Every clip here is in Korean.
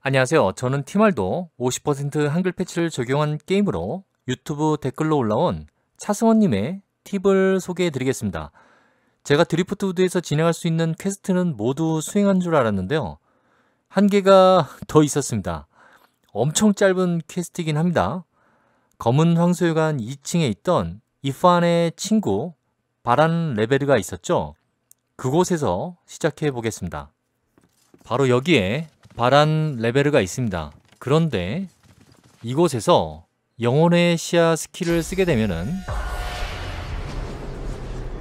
안녕하세요. 저는 티말도 50% 한글 패치를 적용한 게임으로 유튜브 댓글로 올라온 차승원님의 팁을 소개해 드리겠습니다. 제가 드리프트 우드에서 진행할 수 있는 퀘스트는 모두 수행한 줄 알았는데요. 한계가더 있었습니다. 엄청 짧은 퀘스트이긴 합니다. 검은 황소유관 2층에 있던 이판의 프 친구 바란 레베르가 있었죠. 그곳에서 시작해 보겠습니다. 바로 여기에 바란 레베르가 있습니다. 그런데 이곳에서 영혼의 시야 스킬을 쓰게 되면은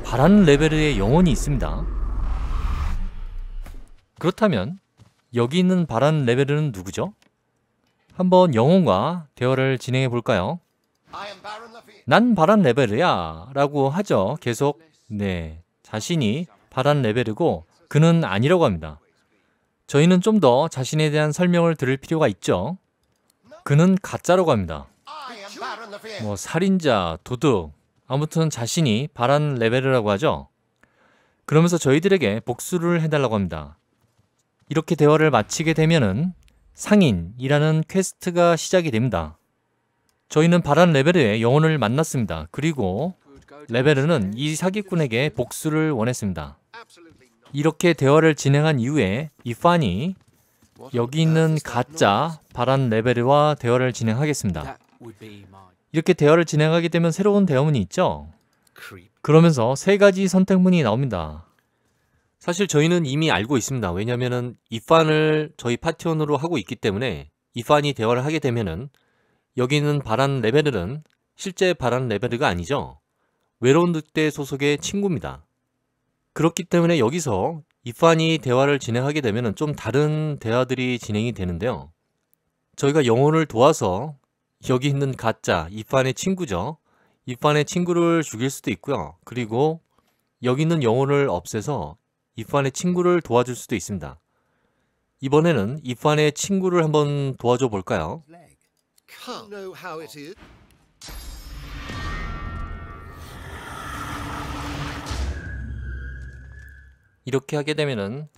바란 레베르의 영혼이 있습니다. 그렇다면 여기 있는 바란 레베르는 누구죠? 한번 영혼과 대화를 진행해 볼까요? 난 바란 레베르야 라고 하죠. 계속 네 자신이 바란 레베르고 그는 아니라고 합니다. 저희는 좀 더 자신에 대한 설명을 들을 필요가 있죠. 그는 가짜라고 합니다. 뭐 살인자, 도둑, 아무튼 자신이 바란 레벨이라고 하죠. 그러면서 저희들에게 복수를 해달라고 합니다. 이렇게 대화를 마치게 되면은 상인이라는 퀘스트가 시작이 됩니다. 저희는 바란 레벨의 영혼을 만났습니다. 그리고 레벨은 이 사기꾼에게 복수를 원했습니다. 이렇게 대화를 진행한 이후에 이판이 여기 있는 가짜 바란 레벨과 대화를 진행하겠습니다. 이렇게 대화를 진행하게 되면 새로운 대화문이 있죠? 그러면서 세 가지 선택문이 나옵니다. 사실 저희는 이미 알고 있습니다. 왜냐면은 이판을 저희 파티원으로 하고 있기 때문에 이판이 대화를 하게 되면은 여기 있는 바란 레벨은 실제 바란 레벨가 아니죠. 외로운 늑대 소속의 친구입니다. 그렇기 때문에 여기서 이판이 대화를 진행하게 되면 좀 다른 대화들이 진행이 되는데요. 저희가 영혼을 도와서 여기 있는 가짜, 이판의 친구죠. 이판의 친구를 죽일 수도 있고요. 그리고 여기 있는 영혼을 없애서 이판의 친구를 도와줄 수도 있습니다. 이번에는 이판의 친구를 한번 도와줘 볼까요? 이렇게 하게 되면은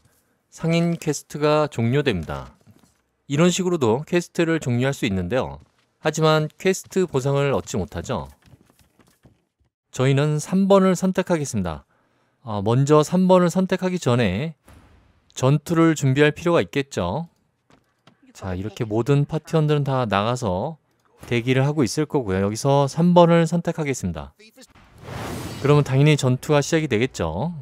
상인 퀘스트가 종료됩니다. 이런 식으로도 퀘스트를 종료할 수 있는데요. 하지만 퀘스트 보상을 얻지 못하죠. 저희는 3번을 선택하겠습니다. 어, 먼저 3번을 선택하기 전에 전투를 준비할 필요가 있겠죠. 자, 이렇게 모든 파티원들은 다 나가서 대기를 하고 있을 거고요. 여기서 3번을 선택하겠습니다. 그러면 당연히 전투가 시작이 되겠죠.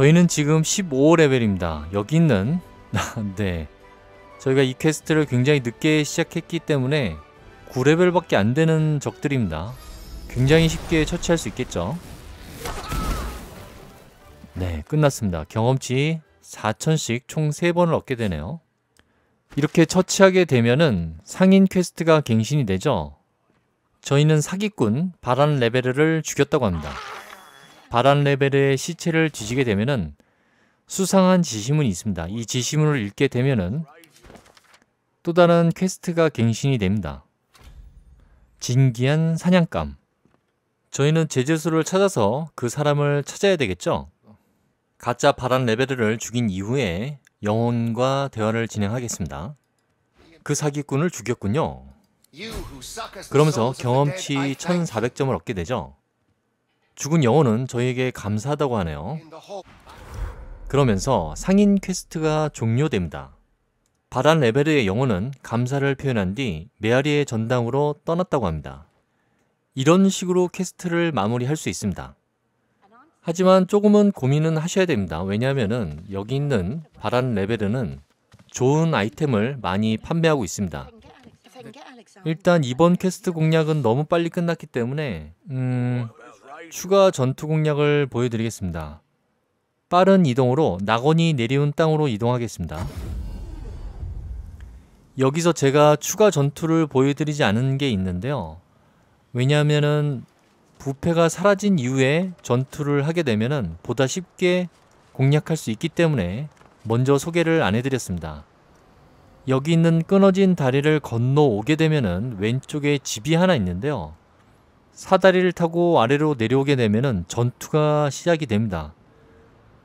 저희는 지금 15레벨입니다. 여기 있는 네 저희가 이 퀘스트를 굉장히 늦게 시작했기 때문에 9레벨밖에 안 되는 적들입니다. 굉장히 쉽게 처치할 수 있겠죠? 네, 끝났습니다. 경험치 4천씩 총 3번을 얻게 되네요. 이렇게 처치하게 되면은 상인 퀘스트가 갱신이 되죠? 저희는 사기꾼 바란 레벨을 죽였다고 합니다. 바란 레벨의 시체를 뒤지게 되면은 수상한 지시문이 있습니다. 이 지시문을 읽게 되면은 또 다른 퀘스트가 갱신이 됩니다. 진기한 사냥감 저희는 제재수를 찾아서 그 사람을 찾아야 되겠죠? 가짜 바란 레벨르를 죽인 이후에 영혼과 대화를 진행하겠습니다. 그 사기꾼을 죽였군요. 그러면서 경험치 1400점을 얻게 되죠. 죽은 영혼은 저에게 감사하다고 하네요. 그러면서 상인 퀘스트가 종료됩니다. 바란 레베르의 영혼은 감사를 표현한 뒤 메아리의 전당으로 떠났다고 합니다. 이런 식으로 퀘스트를 마무리할 수 있습니다. 하지만 조금은 고민은 하셔야 됩니다. 왜냐하면 여기 있는 바란 레베르는 좋은 아이템을 많이 판매하고 있습니다. 일단 이번 퀘스트 공략은 너무 빨리 끝났기 때문에 음... 추가 전투 공략을 보여드리겠습니다. 빠른 이동으로 낙원이 내려온 땅으로 이동하겠습니다. 여기서 제가 추가 전투를 보여드리지 않은 게 있는데요. 왜냐하면 부패가 사라진 이후에 전투를 하게 되면 보다 쉽게 공략할 수 있기 때문에 먼저 소개를 안 해드렸습니다. 여기 있는 끊어진 다리를 건너오게 되면 왼쪽에 집이 하나 있는데요. 사다리를 타고 아래로 내려오게 되면 전투가 시작이 됩니다.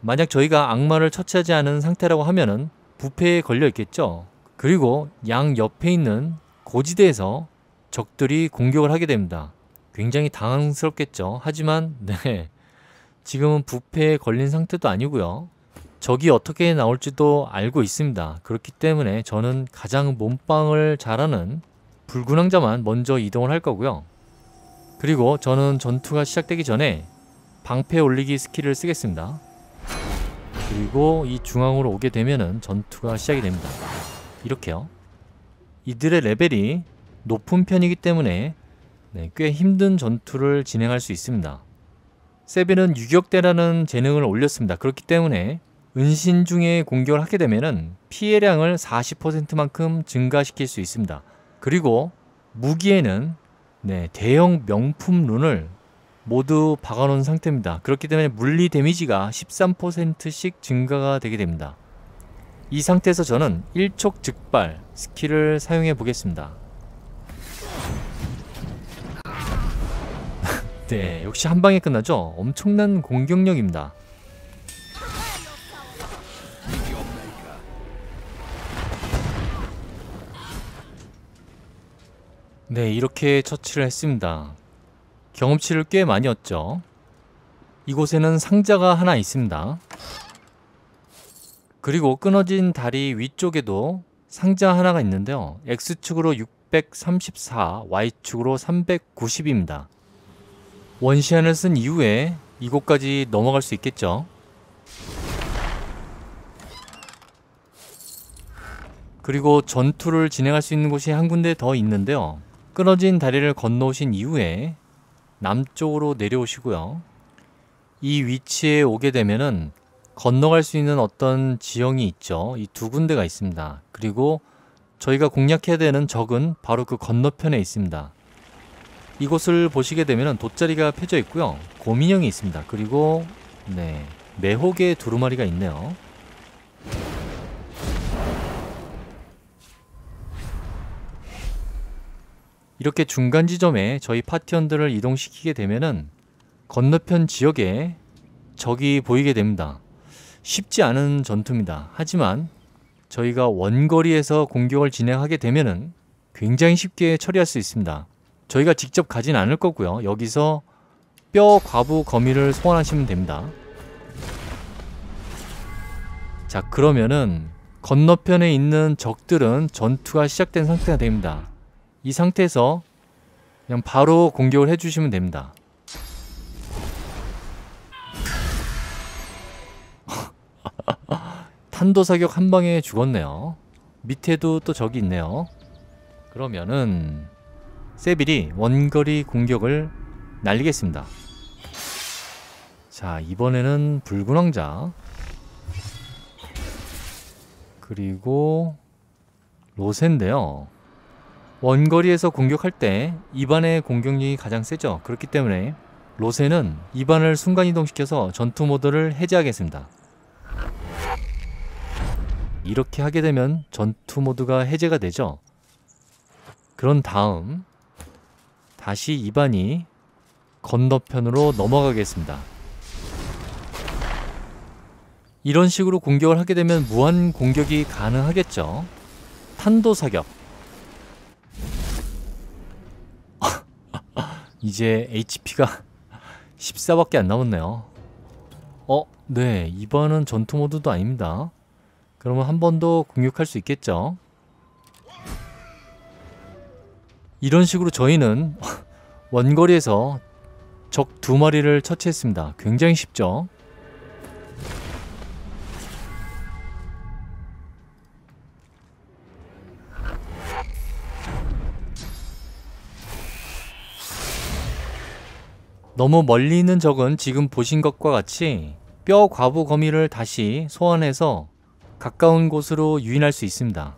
만약 저희가 악마를 처치하지 않은 상태라고 하면 부패에 걸려 있겠죠. 그리고 양 옆에 있는 고지대에서 적들이 공격을 하게 됩니다. 굉장히 당황스럽겠죠. 하지만 네. 지금은 부패에 걸린 상태도 아니고요. 적이 어떻게 나올지도 알고 있습니다. 그렇기 때문에 저는 가장 몸빵을 잘하는 불군왕자만 먼저 이동을 할 거고요. 그리고 저는 전투가 시작되기 전에 방패 올리기 스킬을 쓰겠습니다. 그리고 이 중앙으로 오게 되면은 전투가 시작이 됩니다. 이렇게요. 이들의 레벨이 높은 편이기 때문에 네, 꽤 힘든 전투를 진행할 수 있습니다. 세비는 유격대라는 재능을 올렸습니다. 그렇기 때문에 은신 중에 공격을 하게 되면은 피해량을 40%만큼 증가시킬 수 있습니다. 그리고 무기에는 네, 대형 명품 룬을 모두 박아놓은 상태입니다. 그렇기 때문에 물리 데미지가 13%씩 증가가 되게 됩니다. 이 상태에서 저는 일촉즉발 스킬을 사용해 보겠습니다. 네, 역시 한 방에 끝나죠? 엄청난 공격력입니다. 네, 이렇게 처치를 했습니다. 경험치를 꽤 많이 얻죠. 이곳에는 상자가 하나 있습니다. 그리고 끊어진 다리 위쪽에도 상자 하나가 있는데요. X축으로 634, Y축으로 390입니다. 원시안을 쓴 이후에 이곳까지 넘어갈 수 있겠죠. 그리고 전투를 진행할 수 있는 곳이 한 군데 더 있는데요. 끊어진 다리를 건너오신 이후에 남쪽으로 내려오시고요. 이 위치에 오게 되면은 건너갈 수 있는 어떤 지형이 있죠. 이 두 군데가 있습니다. 그리고 저희가 공략해야 되는 적은 바로 그 건너편에 있습니다. 이곳을 보시게 되면 돗자리가 펴져 있고요. 곰인형이 있습니다. 그리고 네, 매혹의 두루마리가 있네요. 이렇게 중간 지점에 저희 파티원들을 이동시키게 되면은 건너편 지역에 적이 보이게 됩니다. 쉽지 않은 전투입니다. 하지만 저희가 원거리에서 공격을 진행하게 되면은 굉장히 쉽게 처리할 수 있습니다. 저희가 직접 가진 않을 거고요. 여기서 뼈 과부 거미를 소환하시면 됩니다. 자 그러면은 건너편에 있는 적들은 전투가 시작된 상태가 됩니다. 이 상태에서 그냥 바로 공격을 해주시면 됩니다. 탄도 사격 한 방에 죽었네요. 밑에도 또 적이 있네요. 그러면은 세빌이 원거리 공격을 날리겠습니다. 자 이번에는 붉은 왕자 그리고 로세인데요. 원거리에서 공격할 때입안의 공격력이 가장 세죠. 그렇기 때문에 로세는 입안을 순간이동시켜서 전투 모드를 해제하겠습니다. 이렇게 하게 되면 전투 모드가 해제가 되죠. 그런 다음 다시 입안이 건너편으로 넘어가겠습니다. 이런 식으로 공격을 하게 되면 무한 공격이 가능하겠죠. 탄도 사격 이제 HP가 14밖에 안 남았네요 어? 네 이번은 전투 모드도 아닙니다 그러면 한 번 더 공격할 수 있겠죠 이런 식으로 저희는 원거리에서 적 두 마리를 처치했습니다 굉장히 쉽죠 너무 멀리 있는 적은 지금 보신 것과 같이 뼈 과부 거미를 다시 소환해서 가까운 곳으로 유인할 수 있습니다.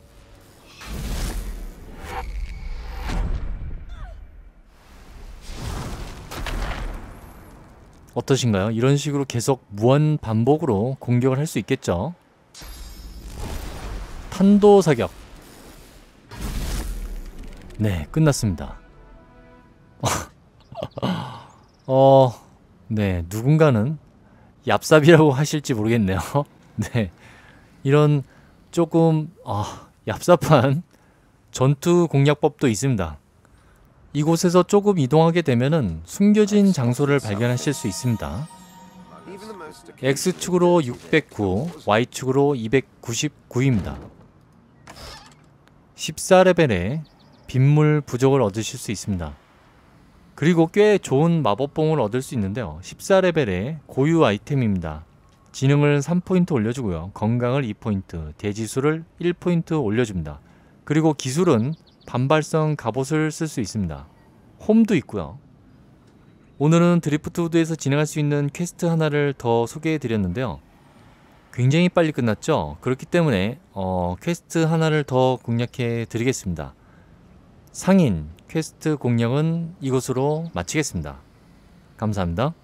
어떠신가요? 이런 식으로 계속 무한 반복으로 공격을 할 수 있겠죠? 탄도 사격 네 끝났습니다 어, 네, 누군가는 얍삽이라고 하실지 모르겠네요. 네, 이런 조금 아, 얍삽한 전투 공략법도 있습니다. 이곳에서 조금 이동하게 되면 숨겨진 장소를 발견하실 수 있습니다. X축으로 609, Y축으로 299입니다. 14레벨에 빗물 부족을 얻으실 수 있습니다. 그리고 꽤 좋은 마법봉을 얻을 수 있는데요. 14레벨의 고유 아이템입니다. 지능을 3포인트 올려주고요. 건강을 2포인트, 대지수를 1포인트 올려줍니다. 그리고 기술은 반발성 갑옷을 쓸 수 있습니다. 홈도 있고요. 오늘은 드리프트 우드에서 진행할 수 있는 퀘스트 하나를 더 소개해 드렸는데요. 굉장히 빨리 끝났죠? 그렇기 때문에 어, 퀘스트 하나를 더 공략해 드리겠습니다. 상인 퀘스트 공략은 이것으로 마치겠습니다. 감사합니다.